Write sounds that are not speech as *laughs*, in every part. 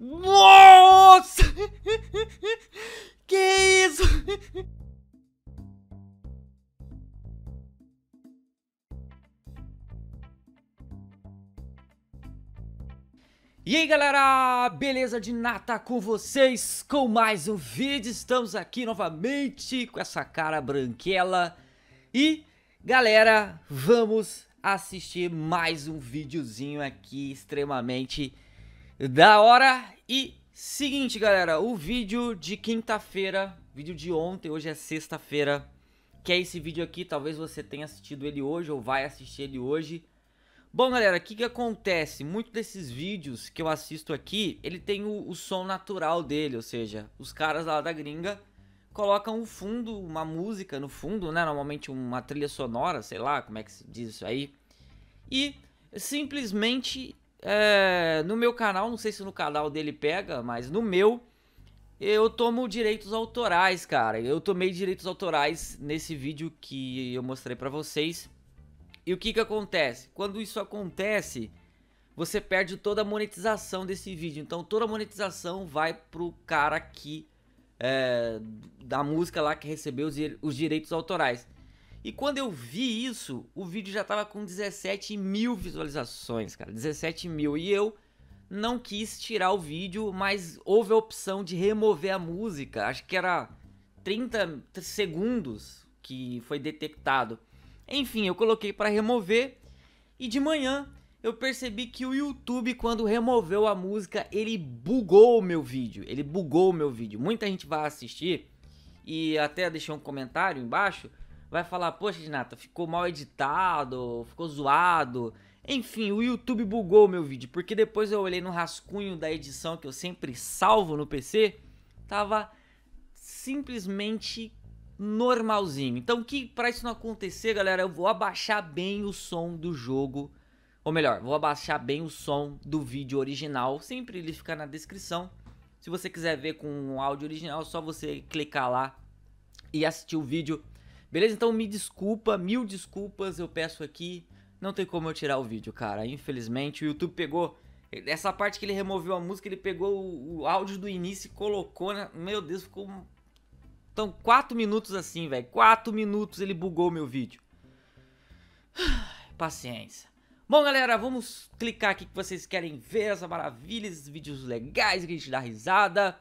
Nossa! Que isso? E aí galera, beleza de nata com vocês, com mais um vídeo, estamos aqui novamente com essa cara branquela E galera, vamos assistir mais um videozinho aqui extremamente importante da hora. E seguinte, galera, o vídeo de quinta-feira, vídeo de ontem, hoje é sexta-feira, que é esse vídeo aqui, talvez você tenha assistido ele hoje ou vai assistir ele hoje. Bom, galera, o que, que acontece? Muito desses vídeos que eu assisto aqui, ele tem o, o som natural dele, ou seja, os caras lá da gringa colocam um fundo, uma música no fundo, né? Normalmente uma trilha sonora, sei lá como é que se diz isso aí. E simplesmente é, no meu canal, não sei se no canal dele pega, mas no meu eu tomo direitos autorais, cara. Eu tomei direitos autorais nesse vídeo que eu mostrei para vocês. E o que que acontece? Quando isso acontece, você perde toda a monetização desse vídeo. Então toda a monetização vai pro cara que é, da música lá que recebeu os, os direitos autorais. E quando eu vi isso, o vídeo já tava com 17 mil visualizações, cara. 17 mil. E eu não quis tirar o vídeo, mas houve a opção de remover a música. Acho que era 30 segundos que foi detectado. Enfim, eu coloquei para remover. E de manhã eu percebi que o YouTube, quando removeu a música, ele bugou o meu vídeo. Ele bugou o meu vídeo. Muita gente vai assistir. E até deixou um comentário embaixo vai falar, poxa, Renata, ficou mal editado, ficou zoado. Enfim, o YouTube bugou o meu vídeo, porque depois eu olhei no rascunho da edição que eu sempre salvo no PC, tava simplesmente normalzinho. Então, que para isso não acontecer, galera, eu vou abaixar bem o som do jogo, ou melhor, vou abaixar bem o som do vídeo original, sempre ele fica na descrição. Se você quiser ver com o áudio original, é só você clicar lá e assistir o vídeo Beleza? Então me desculpa, mil desculpas eu peço aqui. Não tem como eu tirar o vídeo, cara. Infelizmente, o YouTube pegou. Essa parte que ele removeu a música, ele pegou o, o áudio do início e colocou Né? Meu Deus, ficou. Então, 4 minutos assim, velho. 4 minutos ele bugou meu vídeo. *sighs* Paciência. Bom, galera, vamos clicar aqui que vocês querem ver essa maravilha, esses vídeos legais que a gente dá risada.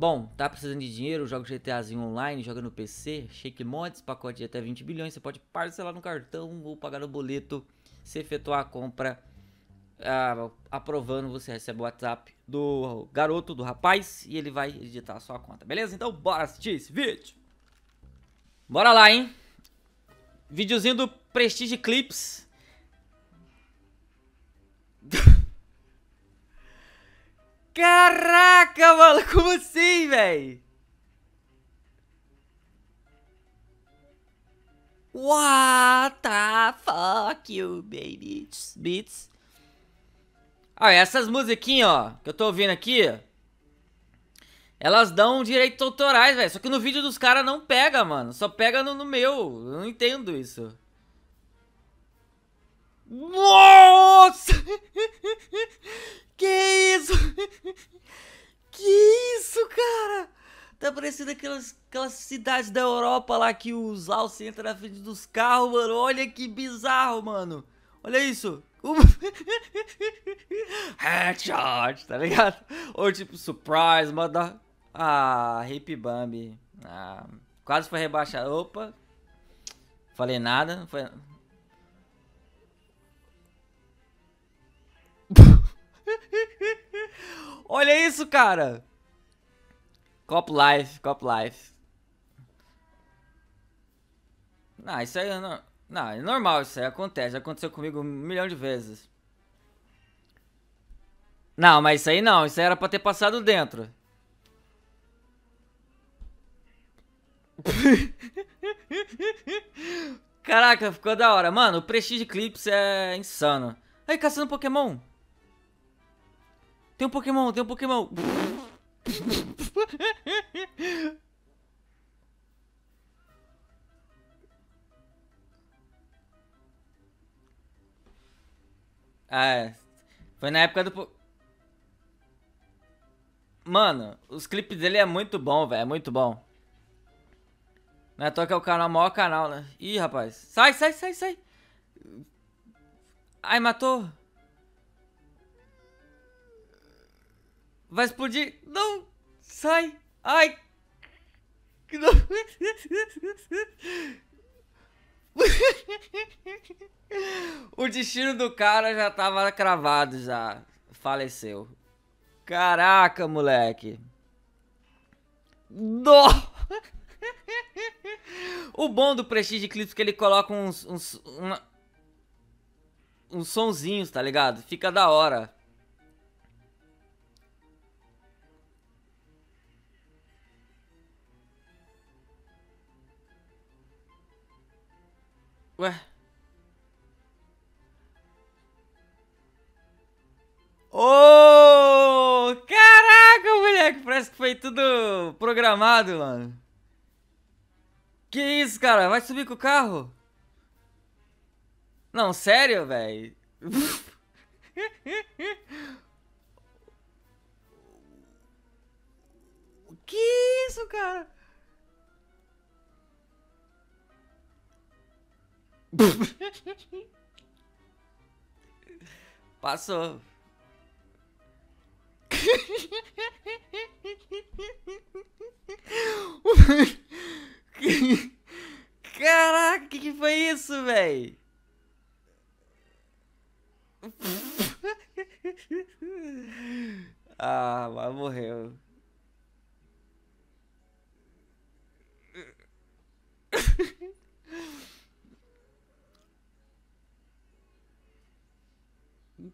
Bom, tá precisando de dinheiro, joga GTAzinho online, joga no PC, shake mods, pacote de até 20 bilhões, você pode parcelar no cartão ou pagar no boleto, se efetuar a compra, aprovando, você recebe o WhatsApp do garoto, do rapaz, e ele vai editar a sua conta, beleza? Então bora assistir esse vídeo! Bora lá, hein? Videozinho do Prestige Clips, Caraca, mano, como assim, velho? What the fuck you, baby beats? Olha, essas musiquinhas, ó, que eu tô ouvindo aqui, elas dão direitos autorais, velho. Só que no vídeo dos caras não pega, mano. Só pega no, no meu. Eu não entendo isso. Nossa! Que isso? Que isso, cara? Tá parecendo aquelas, aquelas cidades da Europa lá que os alce entram na frente dos carros, mano. Olha que bizarro, mano. Olha isso. Headshot, tá ligado? Ou tipo, surprise, manda. Ah, hip bambi. Ah, quase foi rebaixado. Opa. Falei nada. Não foi... *laughs* Olha isso, cara. Cop Life, Cop Life. Não, isso aí é, no... não, é normal, isso aí acontece. Já aconteceu comigo um milhão de vezes. Não, mas isso aí não, isso aí era pra ter passado dentro. *laughs* Caraca, ficou da hora. Mano, o Prestige Clips é insano. Aí, caçando Pokémon. Tem um Pokémon, tem um Pokémon. *laughs* ah, é. foi na época do... Mano, os clipes dele é muito bom, velho. É muito bom. Na é toca é o canal, o maior canal, né? Ih, rapaz. Sai, sai, sai, sai. Ai, matou. Vai explodir. Não! Sai! Ai! Não. o destino do cara já tava cravado já. Faleceu. Caraca, moleque. Nó! o bom do Prestige clips é que ele coloca uns... uns uma... uns sonzinhos, tá ligado? Fica da hora. Ué? Ô! Oh, caraca, moleque! Parece que foi tudo programado, mano. Que isso, cara? Vai subir com o carro? Não, sério, velho? *laughs* que isso, cara? *laughs* Passou. *laughs* Caraca, que, que foi isso, véi? *laughs* ah, mas morreu.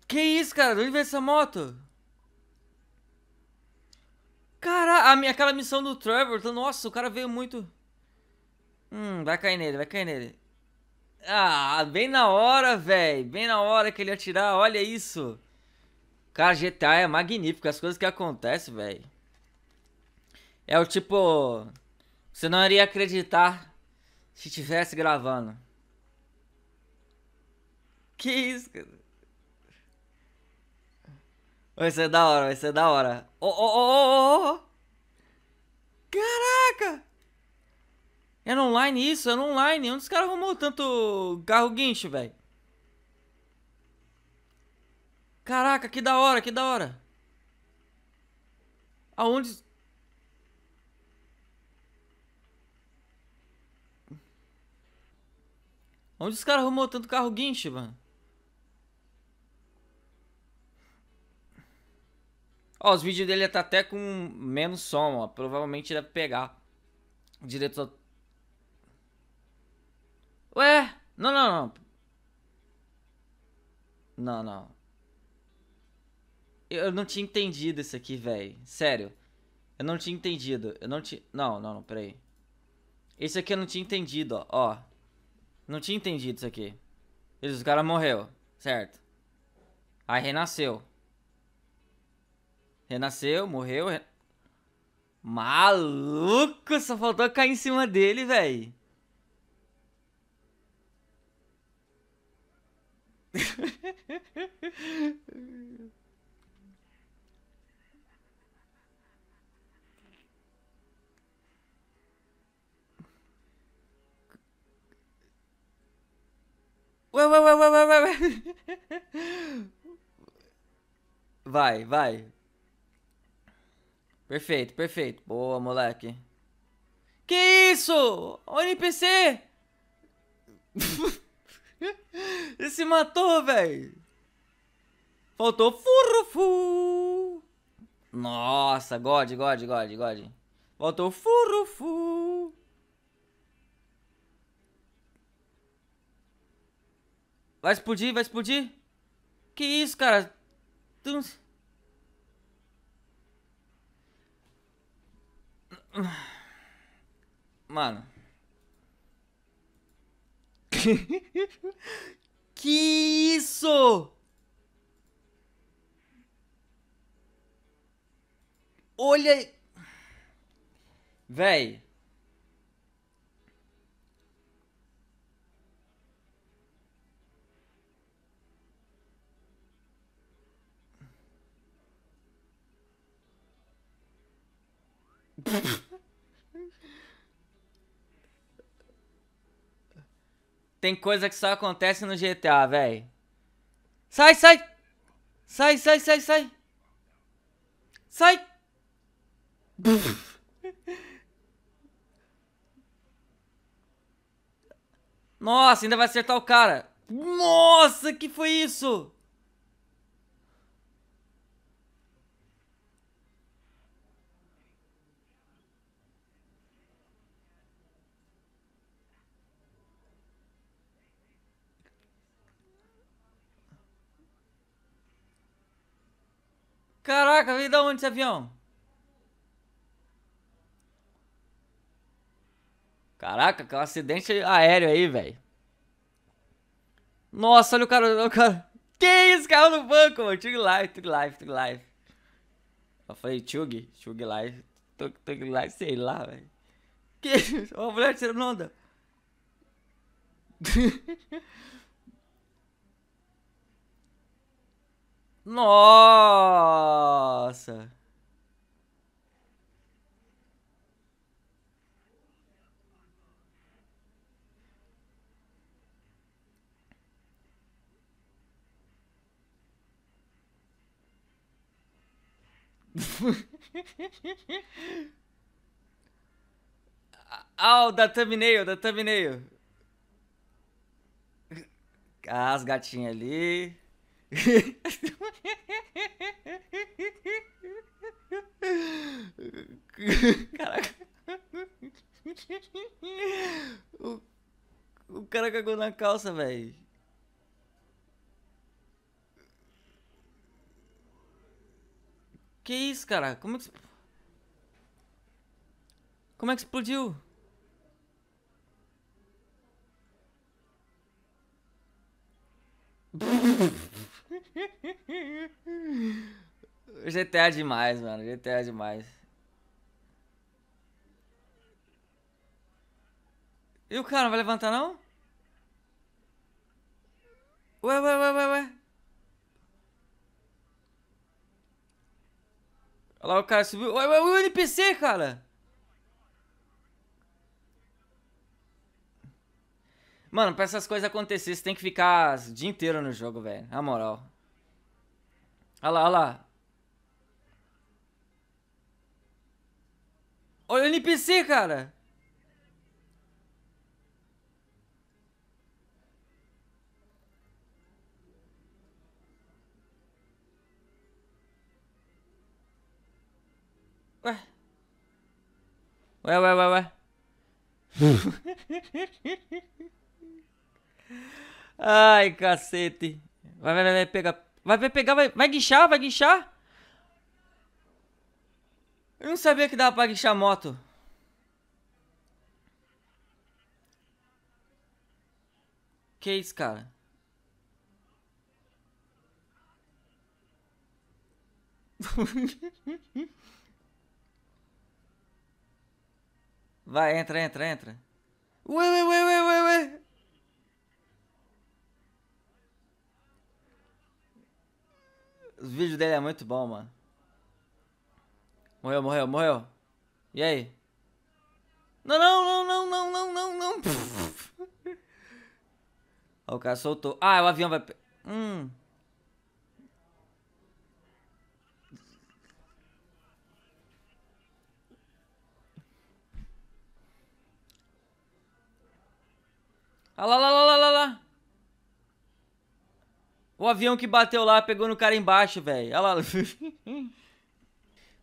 Que isso, cara? De onde veio essa moto? Cara, a minha, aquela missão do Trevor, então, nossa, o cara veio muito... Hum, vai cair nele, vai cair nele. Ah, bem na hora, velho. Bem na hora que ele atirar olha isso. Cara, GTA é magnífico, as coisas que acontecem, velho. É o tipo... Você não iria acreditar se estivesse gravando. Que isso, cara? Vai ser da hora, vai ser da hora. Oh, oh, oh, oh, oh. Caraca! Era é online isso, era é online. Onde os caras arrumou tanto carro guincho, velho? Caraca, que da hora, que da hora. Aonde... Onde os caras arrumou tanto carro guincho, mano? Ó, os vídeos dele tá até com menos som, ó. Provavelmente deve pegar. Diretor. Ué? Não, não, não. Não, não. Eu não tinha entendido isso aqui, velho. Sério. Eu não tinha entendido. Eu não tinha. Não, não, não, peraí. Esse aqui eu não tinha entendido, ó. ó. Não tinha entendido isso aqui. Eles, o cara morreu, certo? Aí renasceu. Renasceu, morreu. Re... Maluco, só faltou cair em cima dele, velho. *laughs* Ué, ué, ué, ué, ué, ué. Vai, vai. Perfeito, perfeito. Boa, moleque. Que isso? O NPC! *laughs* Ele se matou, velho. Faltou furrufu. Nossa, God, God, God, God. Faltou furrufu. Vai explodir, vai explodir. Que isso, cara? Tu não... Mano. *laughs* que isso? Olha. Véi. *laughs* Tem coisa que só acontece no GTA, velho. Sai, sai! Sai, sai, sai, sai! Sai! *laughs* Nossa, ainda vai acertar o cara. Nossa, que foi isso? Caraca, veio da onde esse avião? Caraca, que um acidente aéreo aí, velho. Nossa, olha o cara, o cara. Que isso, carro no banco, mano. Tug live, tug live, tug live. Eu falei, Tug, Tug live, Tug, live, sei lá, velho. Que isso? Ó, a mulher tirando onda. *laughs* Nossa! *laughs* Ah, oh, da thumbnail, da thumbnail. Ah, as gatinhas ali. Caraca. O, o cara cagou na calça, velho. Que isso, cara? Como é que. Como é que explodiu? *laughs* GTA *laughs* é demais, mano. GTA é demais. E o cara não vai levantar, não? Ué, ué, ué, ué, ué. Olha lá, o cara subiu. Ué, ué, ué, o NPC, cara. Mano, pra essas coisas acontecerem, você tem que ficar o dia inteiro no jogo, velho. Na moral. Olha lá, olha lá. Olha o NPC, cara. Ué. Ué, ué, ué, ué. Hum. *laughs* Ai, cacete. Vai, vai, vai, pega, Vai, vai pegar, vai, vai guinchar, vai guinchar. Eu não sabia que dava pra guinchar moto. Que isso, cara? *laughs* Vai, entra, entra, entra. Ué, ué, ué, ué, ué, ué. Os vídeos dele é muito bom, mano. Morreu, morreu, morreu. E aí? Não, não, não, não, não, não, não, não. *laughs* o cara soltou. Ah, o avião vai... Hum... Olha lá, lá, lá, o avião que bateu lá pegou no cara embaixo, velho. Olha lá. *laughs*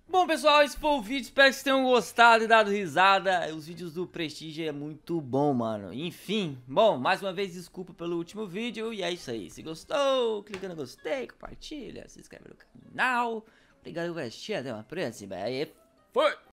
Bom, pessoal, esse foi o vídeo. Espero que vocês tenham gostado e dado risada. Os vídeos do Prestige é muito bom, mano. Enfim, bom, mais uma vez, desculpa pelo último vídeo. E é isso aí. Se gostou, clica no gostei, compartilha, se inscreve no canal. Obrigado por assistir. Até uma próxima. E foi!